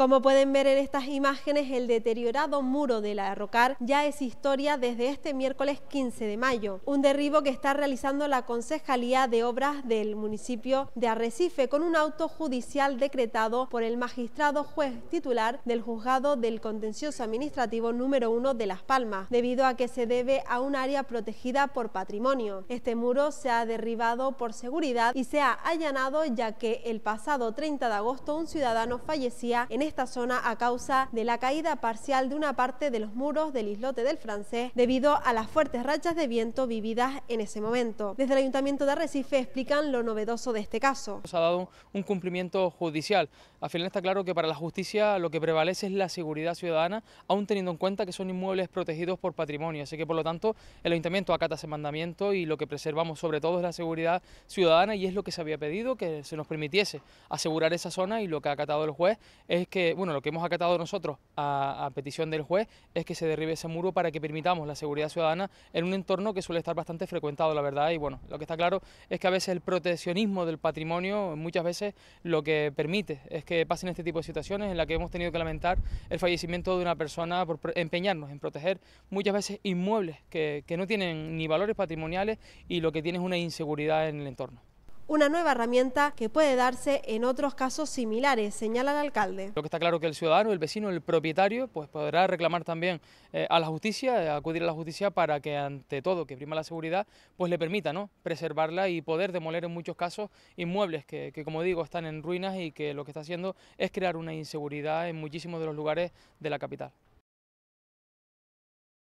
Como pueden ver en estas imágenes, el deteriorado muro de la Rocar ya es historia desde este miércoles 15 de mayo, un derribo que está realizando la Concejalía de Obras del municipio de Arrecife con un auto judicial decretado por el magistrado juez titular del juzgado del contencioso administrativo número 1 de Las Palmas, debido a que se debe a un área protegida por patrimonio. Este muro se ha derribado por seguridad y se ha allanado ya que el pasado 30 de agosto un ciudadano fallecía en este esta zona a causa de la caída parcial de una parte de los muros del islote del francés debido a las fuertes rachas de viento vividas en ese momento. Desde el Ayuntamiento de Arrecife explican lo novedoso de este caso. Nos ha dado un cumplimiento judicial. Al final está claro que para la justicia lo que prevalece es la seguridad ciudadana, aún teniendo en cuenta que son inmuebles protegidos por patrimonio. Así que por lo tanto el Ayuntamiento acata ese mandamiento y lo que preservamos sobre todo es la seguridad ciudadana y es lo que se había pedido, que se nos permitiese asegurar esa zona y lo que ha acatado el juez es que, bueno, lo que hemos acatado nosotros a, petición del juez es que se derribe ese muro para que permitamos la seguridad ciudadana en un entorno que suele estar bastante frecuentado, la verdad. Y bueno, lo que está claro es que a veces el proteccionismo del patrimonio muchas veces lo que permite es que pasen este tipo de situaciones en las que hemos tenido que lamentar el fallecimiento de una persona por empeñarnos en proteger muchas veces inmuebles que, que no tienen ni valores patrimoniales y lo que tiene es una inseguridad en el entorno una nueva herramienta que puede darse en otros casos similares, señala el alcalde. Lo que está claro es que el ciudadano, el vecino, el propietario, pues podrá reclamar también eh, a la justicia, eh, acudir a la justicia para que ante todo, que prima la seguridad, pues le permita ¿no? preservarla y poder demoler en muchos casos inmuebles que, que como digo están en ruinas y que lo que está haciendo es crear una inseguridad en muchísimos de los lugares de la capital.